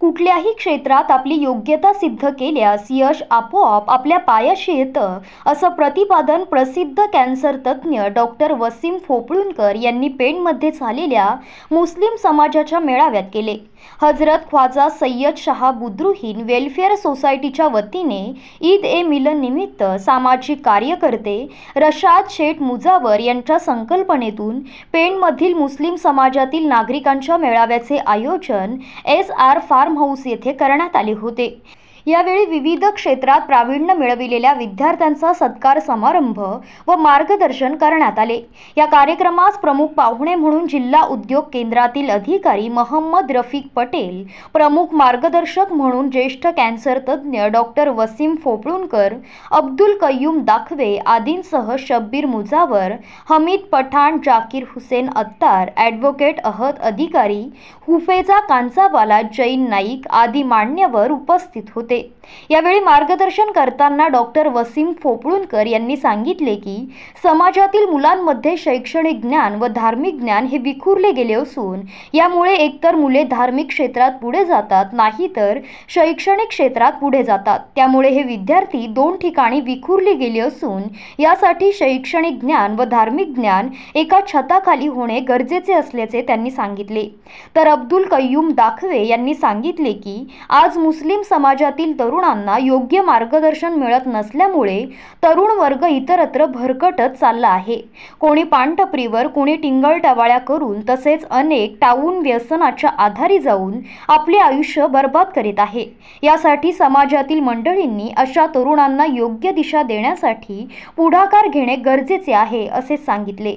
कुठल्याही क्षेत्रात आपली योग्यता सिद्ध केल्यास यश आपोआप आपल्या पायाशी येतं असं प्रतिपादन प्रसिद्ध कॅन्सर तज्ज्ञ डॉक्टर वसीम फोपळूनकर यांनी पेणमध्ये झालेल्या मुस्लिम समाजाच्या मेळाव्यात केले हजरत ख्वाजा सय्यद शहा बुद्रुहीन वेलफेअर सोसायटीच्या वतीने ईद ए मिलन निमित्त सामाजिक कार्यकर्ते रशाद शेठ मुजावर यांच्या संकल्पनेतून पेणमधील मुस्लिम समाजातील नागरिकांच्या मेळाव्याचे आयोजन एस आर फार फार्म हाऊस येथे करण्यात आले होते यावेळी विविध क्षेत्रात प्रावीण्य मिळविलेल्या विद्यार्थ्यांचा सत्कार समारंभ व मार्गदर्शन करण्यात आले या कार्यक्रमास प्रमुख पाहुणे म्हणून जिल्हा उद्योग केंद्रातील अधिकारी महम्मद रफीक पटेल प्रमुख मार्गदर्शक म्हणून ज्येष्ठ कॅन्सर तज्ज्ञ डॉक्टर वसीम फोपळूणकर अब्दुल कय्यूम दाखवे आदींसह शब्बीर मुजावर हमीद पठाण जाकीर हुसेन अत्तार ॲडव्होकेट अहद अधिकारी हुफेजा कांसावाला जैन नाईक आदी मान्यवर उपस्थित होते होते यावेळी मार्गदर्शन करताना डॉक्टर वसीम फोपळूणकर यांनी सांगितले की समाजातील मुलांमध्ये शैक्षणिक ज्ञान व धार्मिक ज्ञान हे विखुरले गेले असून यामुळे एकतर मुले धार्मिक क्षेत्रात पुढे जातात नाही तर शैक्षणिक क्षेत्रात पुढे जातात त्यामुळे हे विद्यार्थी दोन ठिकाणी विखुरले गेले असून यासाठी शैक्षणिक ज्ञान व धार्मिक ज्ञान एका छताखाली होणे गरजेचे असल्याचे त्यांनी सांगितले तर अब्दुल कय्यूम दाखवे यांनी सांगितले की आज मुस्लिम समाजातील वर्गातील तरुणांना योग्य मार्गदर्शन मिळत नसल्यामुळे तरुण वर्ग इतरत्र भरकटत चालला आहे कोणी पानटपरीवर कोणी टवाळ्या करून तसेच अनेक टाऊन व्यसनाच्या आधारी जाऊन आपले आयुष्य बर्बाद करीत आहे यासाठी समाजातील मंडळींनी अशा तरुणांना योग्य दिशा देण्यासाठी पुढाकार घेणे गरजेचे आहे असे सांगितले